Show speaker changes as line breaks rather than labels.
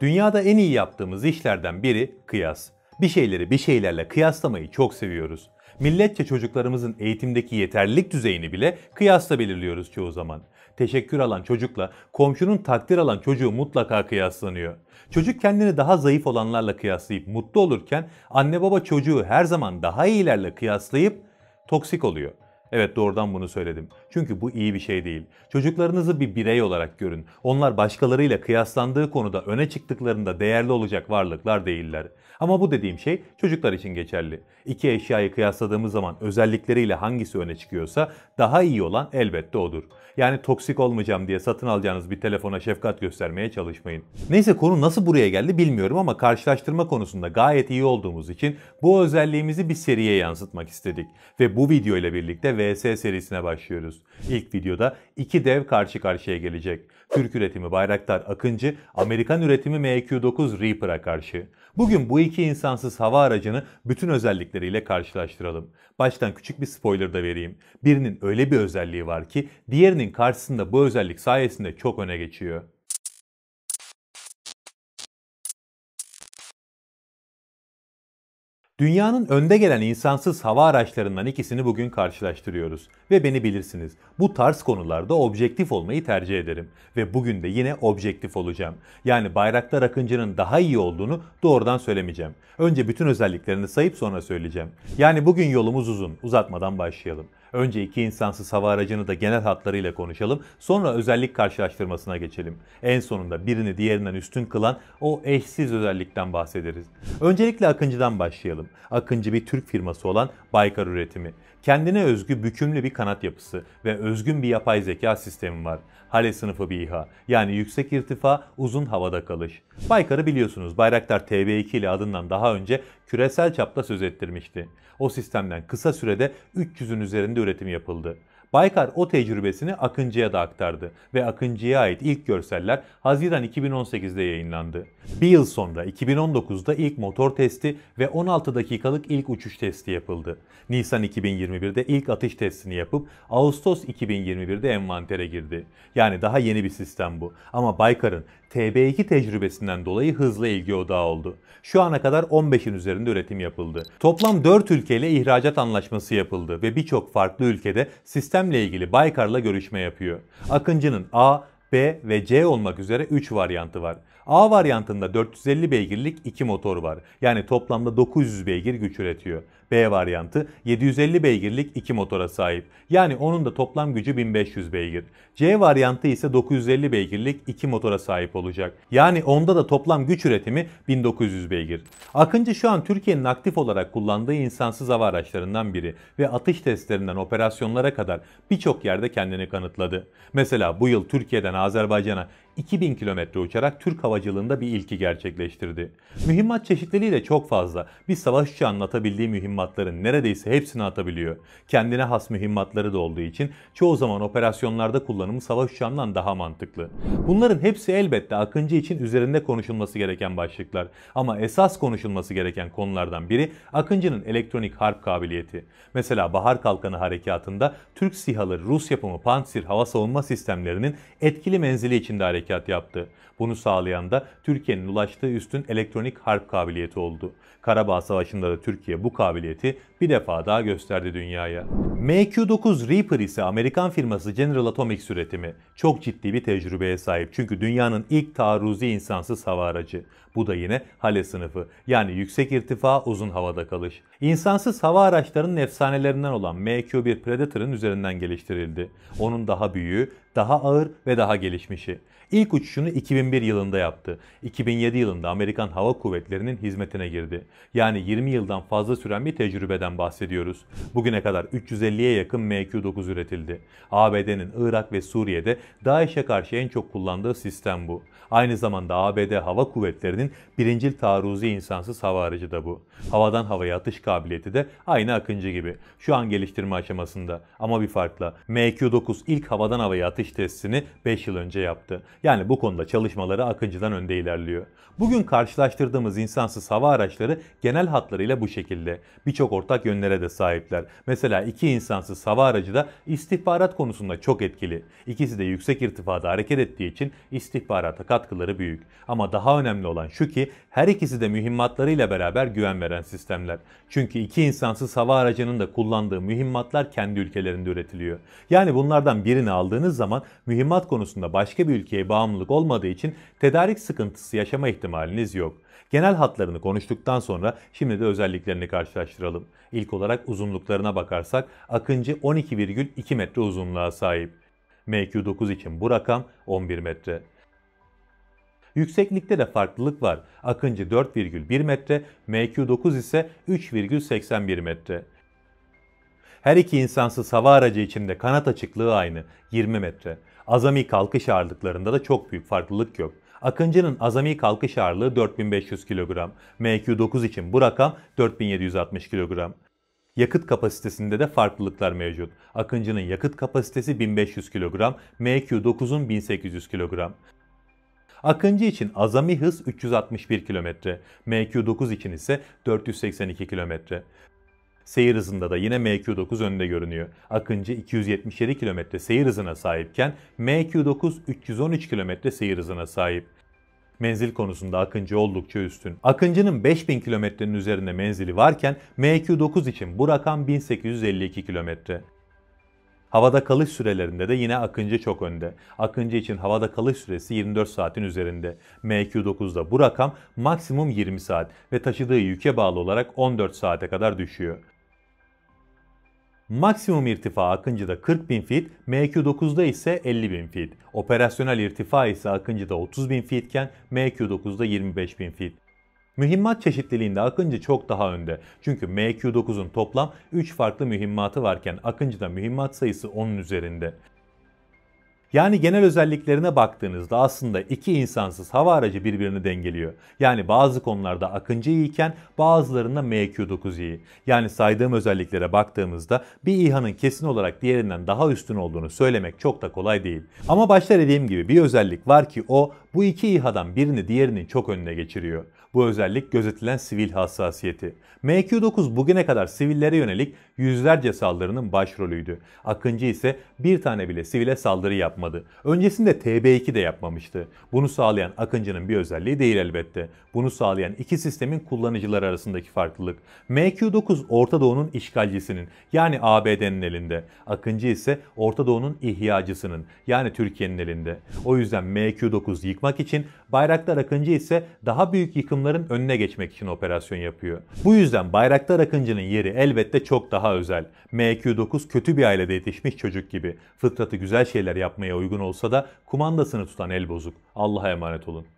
Dünyada en iyi yaptığımız işlerden biri kıyas. Bir şeyleri bir şeylerle kıyaslamayı çok seviyoruz. Milletçe çocuklarımızın eğitimdeki yeterlilik düzeyini bile kıyasla belirliyoruz çoğu zaman. Teşekkür alan çocukla komşunun takdir alan çocuğu mutlaka kıyaslanıyor. Çocuk kendini daha zayıf olanlarla kıyaslayıp mutlu olurken anne baba çocuğu her zaman daha iyilerle kıyaslayıp toksik oluyor. Evet doğrudan bunu söyledim. Çünkü bu iyi bir şey değil. Çocuklarınızı bir birey olarak görün. Onlar başkalarıyla kıyaslandığı konuda öne çıktıklarında değerli olacak varlıklar değiller. Ama bu dediğim şey çocuklar için geçerli. İki eşyayı kıyasladığımız zaman özellikleriyle hangisi öne çıkıyorsa daha iyi olan elbette odur. Yani toksik olmayacağım diye satın alacağınız bir telefona şefkat göstermeye çalışmayın. Neyse konu nasıl buraya geldi bilmiyorum ama karşılaştırma konusunda gayet iyi olduğumuz için bu özelliğimizi bir seriye yansıtmak istedik. Ve bu video ile birlikte VS serisine başlıyoruz. İlk videoda iki dev karşı karşıya gelecek. Türk üretimi Bayraktar Akıncı, Amerikan üretimi MQ-9 Reaper'a karşı. Bugün bu iki insansız hava aracını bütün özellikleriyle karşılaştıralım. Baştan küçük bir spoiler da vereyim. Birinin öyle bir özelliği var ki diğerinin karşısında bu özellik sayesinde çok öne geçiyor. Dünyanın önde gelen insansız hava araçlarından ikisini bugün karşılaştırıyoruz. Ve beni bilirsiniz. Bu tarz konularda objektif olmayı tercih ederim. Ve bugün de yine objektif olacağım. Yani Bayraktar Akıncı'nın daha iyi olduğunu doğrudan söylemeyeceğim. Önce bütün özelliklerini sayıp sonra söyleyeceğim. Yani bugün yolumuz uzun. Uzatmadan başlayalım. Önce iki insansız hava aracını da genel hatlarıyla konuşalım. Sonra özellik karşılaştırmasına geçelim. En sonunda birini diğerinden üstün kılan o eşsiz özellikten bahsederiz. Öncelikle Akıncı'dan başlayalım. Akıncı bir Türk firması olan Baykar üretimi. Kendine özgü bükümlü bir kanat yapısı ve özgün bir yapay zeka sistemi var. Hale sınıfı bir İHA yani yüksek irtifa uzun havada kalış. Baykar'ı biliyorsunuz Bayraktar TB2 ile adından daha önce küresel çapta söz ettirmişti. O sistemden kısa sürede 300'ün üzerinde üretimi yapıldı. Baykar o tecrübesini Akıncı'ya da aktardı ve Akıncı'ya ait ilk görseller Haziran 2018'de yayınlandı. Bir yıl sonra 2019'da ilk motor testi ve 16 dakikalık ilk uçuş testi yapıldı. Nisan 2021'de ilk atış testini yapıp Ağustos 2021'de envantere girdi. Yani daha yeni bir sistem bu. Ama Baykar'ın TB2 tecrübesinden dolayı hızlı ilgi odağı oldu. Şu ana kadar 15'in üzerinde üretim yapıldı. Toplam 4 ülkeyle ihracat anlaşması yapıldı ve birçok farklı ülkede sistemle ilgili Baykar'la görüşme yapıyor. Akıncı'nın A, B ve C olmak üzere 3 varyantı var. A varyantında 450 beygirlik 2 motor var. Yani toplamda 900 beygir güç üretiyor. B varyantı 750 beygirlik 2 motora sahip. Yani onun da toplam gücü 1500 beygir. C varyantı ise 950 beygirlik 2 motora sahip olacak. Yani onda da toplam güç üretimi 1900 beygir. Akıncı şu an Türkiye'nin aktif olarak kullandığı insansız hava araçlarından biri ve atış testlerinden operasyonlara kadar birçok yerde kendini kanıtladı. Mesela bu yıl Türkiye'den Azerbaycan'a 2000 kilometre uçarak Türk havacılığında bir ilki gerçekleştirdi. Mühimmat çeşitliliği de çok fazla. Bir savaş uçağı anlatabildiği mühimmat mühimmatların neredeyse hepsini atabiliyor. Kendine has mühimmatları da olduğu için çoğu zaman operasyonlarda kullanımı savaş uçağından daha mantıklı. Bunların hepsi elbette Akıncı için üzerinde konuşulması gereken başlıklar. Ama esas konuşulması gereken konulardan biri Akıncı'nın elektronik harp kabiliyeti. Mesela Bahar Kalkanı harekatında Türk sihaları Rus yapımı Pantsir hava savunma sistemlerinin etkili menzili içinde harekat yaptı. Bunu sağlayan da Türkiye'nin ulaştığı üstün elektronik harp kabiliyeti oldu. Karabağ Savaşı'nda da Türkiye bu kabiliyeti kabiliyeti bir defa daha gösterdi dünyaya. MQ-9 Reaper ise Amerikan firması General Atomics üretimi. Çok ciddi bir tecrübeye sahip çünkü dünyanın ilk taarruzi insansız hava aracı. Bu da yine Hale sınıfı yani yüksek irtifa uzun havada kalış. İnsansız hava araçlarının efsanelerinden olan MQ-1 Predator'ın üzerinden geliştirildi. Onun daha büyüğü, daha ağır ve daha gelişmişi. İlk uçuşunu 2001 yılında yaptı. 2007 yılında Amerikan Hava Kuvvetleri'nin hizmetine girdi. Yani 20 yıldan fazla süren bir tecrübeden bahsediyoruz. Bugüne kadar 350 150'ye yakın MQ-9 üretildi. ABD'nin Irak ve Suriye'de DAEŞ'e karşı en çok kullandığı sistem bu. Aynı zamanda ABD Hava Kuvvetleri'nin birincil taarruzi insansız hava aracı da bu. Havadan havaya atış kabiliyeti de aynı Akıncı gibi. Şu an geliştirme aşamasında ama bir farkla. MQ-9 ilk havadan havaya atış testini 5 yıl önce yaptı. Yani bu konuda çalışmaları Akıncı'dan önde ilerliyor. Bugün karşılaştırdığımız insansız hava araçları genel hatlarıyla bu şekilde. Birçok ortak yönlere de sahipler. Mesela iki insansız insansız hava aracı da istihbarat konusunda çok etkili. İkisi de yüksek irtifada hareket ettiği için istihbarata katkıları büyük. Ama daha önemli olan şu ki her ikisi de mühimmatlarıyla beraber güven veren sistemler. Çünkü iki insansız hava aracının da kullandığı mühimmatlar kendi ülkelerinde üretiliyor. Yani bunlardan birini aldığınız zaman mühimmat konusunda başka bir ülkeye bağımlılık olmadığı için tedarik sıkıntısı yaşama ihtimaliniz yok. Genel hatlarını konuştuktan sonra şimdi de özelliklerini karşılaştıralım. İlk olarak uzunluklarına bakarsak Akıncı 12,2 metre uzunluğa sahip. MQ-9 için bu rakam 11 metre. Yükseklikte de farklılık var. Akıncı 4,1 metre, MQ-9 ise 3,81 metre. Her iki insansız hava aracı içinde kanat açıklığı aynı 20 metre. Azami kalkış ağırlıklarında da çok büyük farklılık yok. Akıncı'nın azami kalkış ağırlığı 4500 kilogram. MQ-9 için bu rakam 4760 kilogram. Yakıt kapasitesinde de farklılıklar mevcut. Akıncı'nın yakıt kapasitesi 1500 kilogram, MQ-9'un 1800 kilogram. Akıncı için azami hız 361 kilometre, MQ-9 için ise 482 kilometre. Seyir hızında da yine MQ-9 önünde görünüyor. Akıncı 277 kilometre seyir hızına sahipken MQ-9 313 kilometre seyir hızına sahip menzil konusunda Akıncı oldukça üstün. Akıncı'nın 5000 kilometrenin üzerinde menzili varken MQ-9 için bu rakam 1852 kilometre. Havada kalış sürelerinde de yine Akıncı çok önde. Akıncı için havada kalış süresi 24 saatin üzerinde. MQ-9'da bu rakam maksimum 20 saat ve taşıdığı yüke bağlı olarak 14 saate kadar düşüyor. Maksimum irtifa Akıncı'da bin feet, MQ-9'da ise 50 bin feet. Operasyonel irtifa ise Akıncı'da bin feetken MQ-9'da 25 bin feet. Mühimmat çeşitliliğinde Akıncı çok daha önde. Çünkü MQ-9'un toplam 3 farklı mühimmatı varken Akıncı'da mühimmat sayısı 10'un üzerinde. Yani genel özelliklerine baktığınızda aslında iki insansız hava aracı birbirini dengeliyor. Yani bazı konularda Akıncı iyiken bazılarında MQ-9 iyi. Yani saydığım özelliklere baktığımızda bir İHA'nın kesin olarak diğerinden daha üstün olduğunu söylemek çok da kolay değil. Ama başta dediğim gibi bir özellik var ki o bu iki İHA'dan birini diğerinin çok önüne geçiriyor bu özellik gözetilen sivil hassasiyeti. MQ-9 bugüne kadar sivillere yönelik yüzlerce saldırının başrolüydü. Akıncı ise bir tane bile sivile saldırı yapmadı. Öncesinde TB2 de yapmamıştı. Bunu sağlayan Akıncı'nın bir özelliği değil elbette. Bunu sağlayan iki sistemin kullanıcılar arasındaki farklılık. MQ-9 Orta Doğu'nun işgalcisinin yani ABD'nin elinde. Akıncı ise Orta Doğu'nun ihyacısının yani Türkiye'nin elinde. O yüzden MQ-9 yıkmak için Bayraktar Akıncı ise daha büyük yıkımlar bunların önüne geçmek için operasyon yapıyor. Bu yüzden Bayraktar Akıncı'nın yeri elbette çok daha özel. MQ-9 kötü bir ailede yetişmiş çocuk gibi. Fıtratı güzel şeyler yapmaya uygun olsa da kumandasını tutan el bozuk. Allah'a emanet olun.